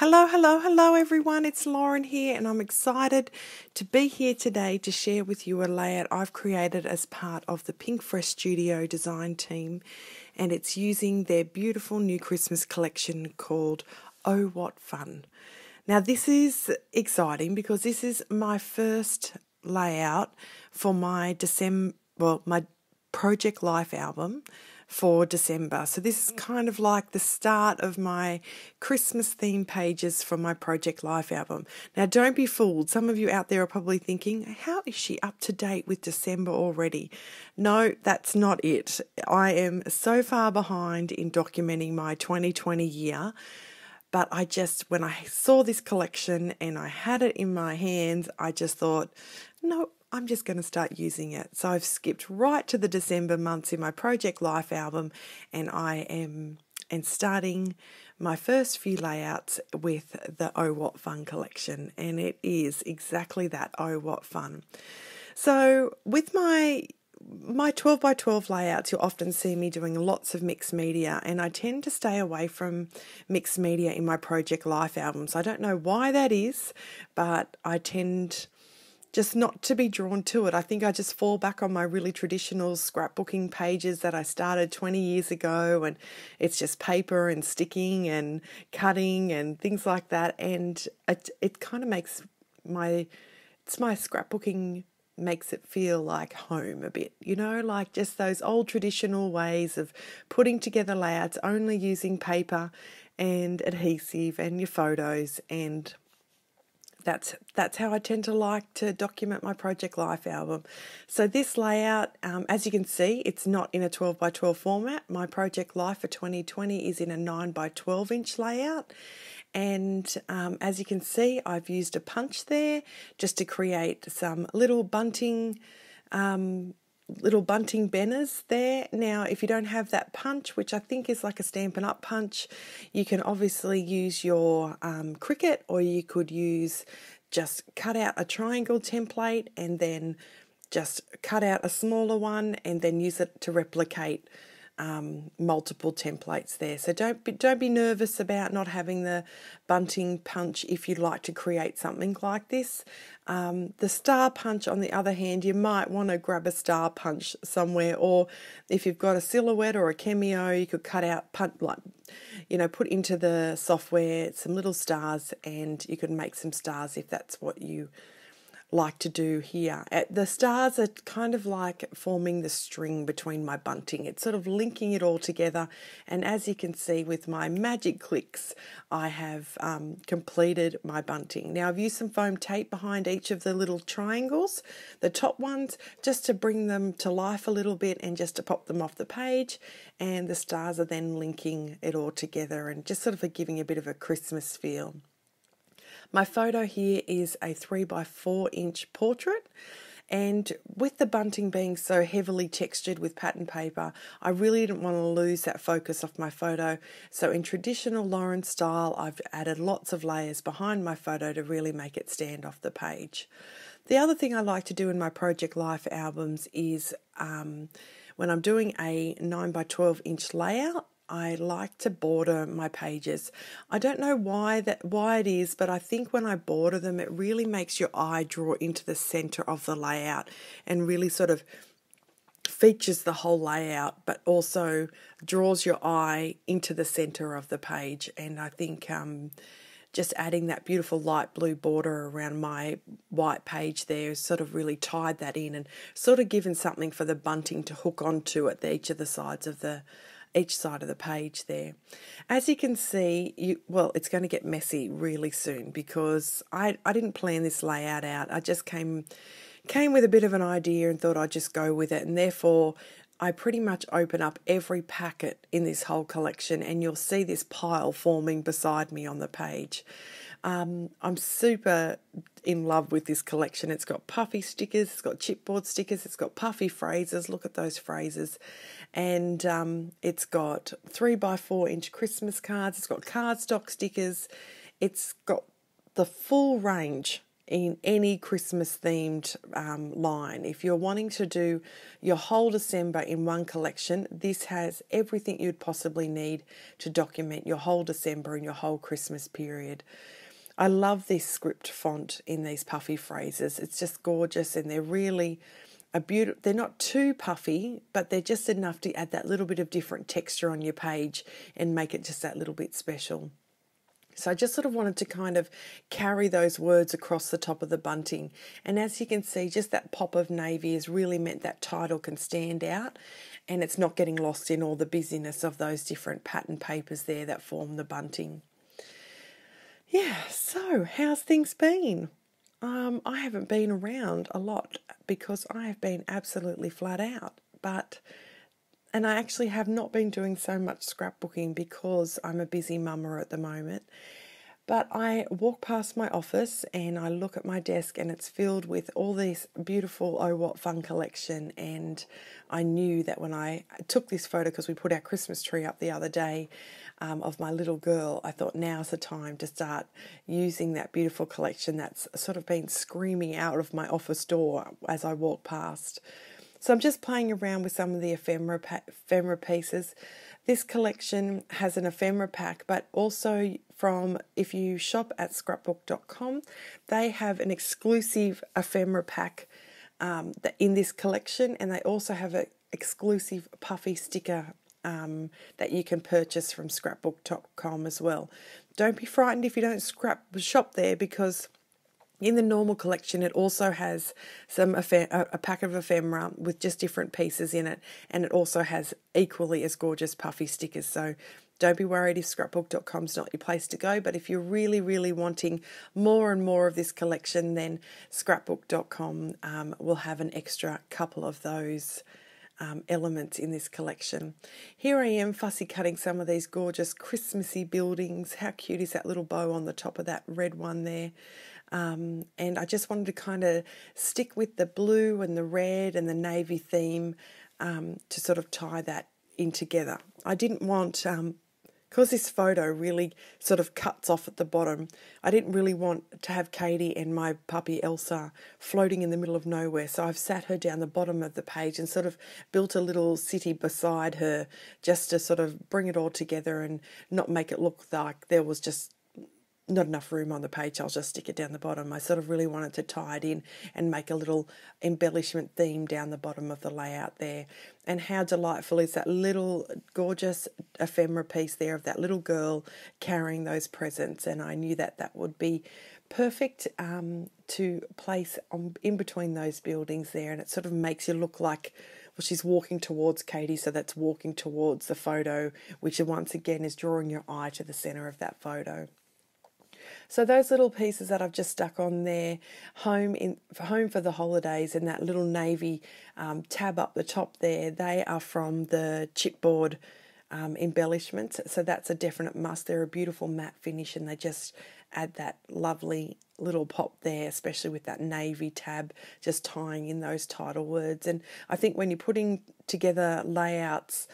Hello, hello, hello, everyone. It's Lauren here, and I'm excited to be here today to share with you a layout I've created as part of the Pink Fresh Studio design team, and it's using their beautiful new Christmas collection called Oh What Fun. Now, this is exciting because this is my first layout for my December, well, my Project Life album for December. So this is mm. kind of like the start of my Christmas theme pages for my Project Life album. Now don't be fooled. Some of you out there are probably thinking, how is she up to date with December already? No, that's not it. I am so far behind in documenting my 2020 year but I just, when I saw this collection and I had it in my hands, I just thought, no, I'm just going to start using it. So I've skipped right to the December months in my Project Life album and I am and starting my first few layouts with the Oh What Fun collection and it is exactly that Oh What Fun. So with my my 12 by 12 layouts, you'll often see me doing lots of mixed media, and I tend to stay away from mixed media in my Project Life albums. I don't know why that is, but I tend just not to be drawn to it. I think I just fall back on my really traditional scrapbooking pages that I started 20 years ago, and it's just paper and sticking and cutting and things like that. And it, it kind of makes my it's my scrapbooking makes it feel like home a bit, you know, like just those old traditional ways of putting together layouts, only using paper and adhesive and your photos and that's that's how I tend to like to document my project life album. So this layout, um, as you can see, it's not in a 12 by 12 format. My project life for 2020 is in a 9 by 12 inch layout. And um, as you can see, I've used a punch there just to create some little bunting um, little bunting banners there. Now, if you don't have that punch, which I think is like a Stampin' Up punch, you can obviously use your um, Cricut or you could use just cut out a triangle template and then just cut out a smaller one and then use it to replicate um, multiple templates there. So don't be, don't be nervous about not having the bunting punch if you'd like to create something like this. Um, the star punch, on the other hand, you might want to grab a star punch somewhere, or if you've got a silhouette or a cameo, you could cut out punch like you know put into the software some little stars, and you could make some stars if that's what you like to do here. The stars are kind of like forming the string between my bunting. It's sort of linking it all together. And as you can see with my magic clicks, I have um, completed my bunting. Now I've used some foam tape behind each of the little triangles, the top ones, just to bring them to life a little bit and just to pop them off the page. And the stars are then linking it all together and just sort of giving a bit of a Christmas feel. My photo here is a 3 by 4 inch portrait and with the bunting being so heavily textured with pattern paper, I really didn't want to lose that focus off my photo. So in traditional Lauren style, I've added lots of layers behind my photo to really make it stand off the page. The other thing I like to do in my Project Life albums is um, when I'm doing a 9 by 12 inch layout, I like to border my pages. I don't know why that why it is, but I think when I border them, it really makes your eye draw into the center of the layout and really sort of features the whole layout, but also draws your eye into the center of the page. And I think um, just adding that beautiful light blue border around my white page there sort of really tied that in and sort of given something for the bunting to hook onto at the, each of the sides of the each side of the page there. As you can see, you well, it's going to get messy really soon because I, I didn't plan this layout out. I just came came with a bit of an idea and thought I'd just go with it and therefore I pretty much open up every packet in this whole collection and you'll see this pile forming beside me on the page. Um, I'm super in love with this collection. It's got puffy stickers, it's got chipboard stickers, it's got puffy phrases. Look at those phrases. And um, it's got three by four inch Christmas cards, it's got cardstock stickers, it's got the full range in any Christmas themed um, line. If you're wanting to do your whole December in one collection, this has everything you'd possibly need to document your whole December and your whole Christmas period. I love this script font in these puffy phrases. It's just gorgeous and they're really a beautiful they're not too puffy, but they're just enough to add that little bit of different texture on your page and make it just that little bit special. So I just sort of wanted to kind of carry those words across the top of the bunting. And as you can see, just that pop of navy has really meant that title can stand out and it's not getting lost in all the busyness of those different pattern papers there that form the bunting. Yeah, so how's things been? Um, I haven't been around a lot because I have been absolutely flat out, but and I actually have not been doing so much scrapbooking because I'm a busy mummer at the moment but I walk past my office and I look at my desk, and it's filled with all this beautiful Oh What Fun collection. And I knew that when I took this photo, because we put our Christmas tree up the other day um, of my little girl, I thought now's the time to start using that beautiful collection that's sort of been screaming out of my office door as I walk past. So I'm just playing around with some of the ephemera, ephemera pieces. This collection has an ephemera pack, but also from if you shop at scrapbook.com. They have an exclusive ephemera pack um, in this collection, and they also have an exclusive puffy sticker um, that you can purchase from scrapbook.com as well. Don't be frightened if you don't scrap shop there because in the normal collection, it also has some a pack of ephemera with just different pieces in it, and it also has equally as gorgeous puffy stickers. So don't be worried if scrapbook.com's not your place to go, but if you're really, really wanting more and more of this collection, then scrapbook.com um, will have an extra couple of those. Um, elements in this collection. Here I am fussy cutting some of these gorgeous Christmassy buildings. How cute is that little bow on the top of that red one there? Um, and I just wanted to kind of stick with the blue and the red and the navy theme um, to sort of tie that in together. I didn't want, because um, this photo really sort of cuts off at the bottom, I didn't really want to have Katie and my puppy Elsa floating in the middle of nowhere. So I've sat her down the bottom of the page and sort of built a little city beside her just to sort of bring it all together and not make it look like there was just not enough room on the page, I'll just stick it down the bottom. I sort of really wanted to tie it in and make a little embellishment theme down the bottom of the layout there. And how delightful is that little gorgeous ephemera piece there of that little girl carrying those presents? And I knew that that would be perfect um, to place on, in between those buildings there. And it sort of makes you look like well, she's walking towards Katie, so that's walking towards the photo, which once again is drawing your eye to the center of that photo. So those little pieces that I've just stuck on there, home in for home for the holidays, and that little navy um, tab up the top there, they are from the chipboard. Um, embellishments, so that's a definite must. They're a beautiful matte finish, and they just add that lovely little pop there, especially with that navy tab, just tying in those title words. And I think when you're putting together layouts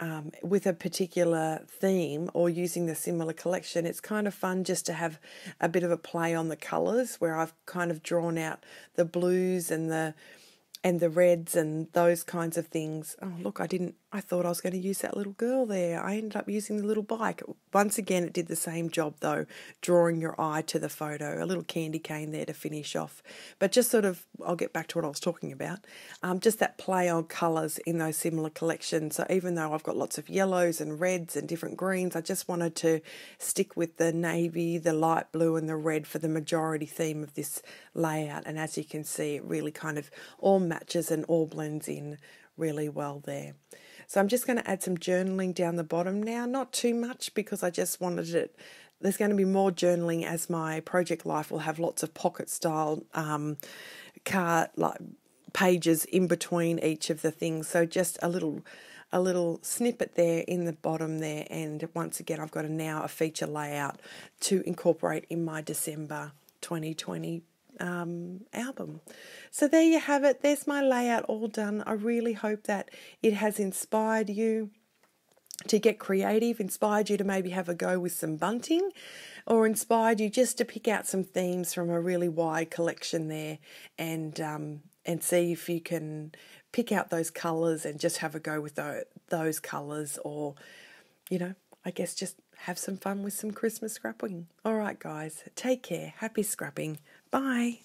um, with a particular theme or using the similar collection, it's kind of fun just to have a bit of a play on the colours where I've kind of drawn out the blues and the and the reds and those kinds of things. Oh look, I didn't I thought I was going to use that little girl there. I ended up using the little bike. Once again, it did the same job though, drawing your eye to the photo. A little candy cane there to finish off. But just sort of, I'll get back to what I was talking about. Um, just that play on colours in those similar collections. So even though I've got lots of yellows and reds and different greens, I just wanted to stick with the navy, the light blue, and the red for the majority theme of this layout. And as you can see, it really kind of all matches and all blends in really well there. So I'm just going to add some journaling down the bottom now, not too much because I just wanted it. There's going to be more journaling as my project life will have lots of pocket style um, card like pages in between each of the things. So just a little a little snippet there in the bottom there and once again I've got a now a feature layout to incorporate in my December 2020 um, album. So there you have it. There's my layout all done. I really hope that it has inspired you to get creative, inspired you to maybe have a go with some bunting, or inspired you just to pick out some themes from a really wide collection there and um, and see if you can pick out those colours and just have a go with those colours or, you know, I guess just have some fun with some Christmas scrapping. All right, guys, take care. Happy scrapping. Bye.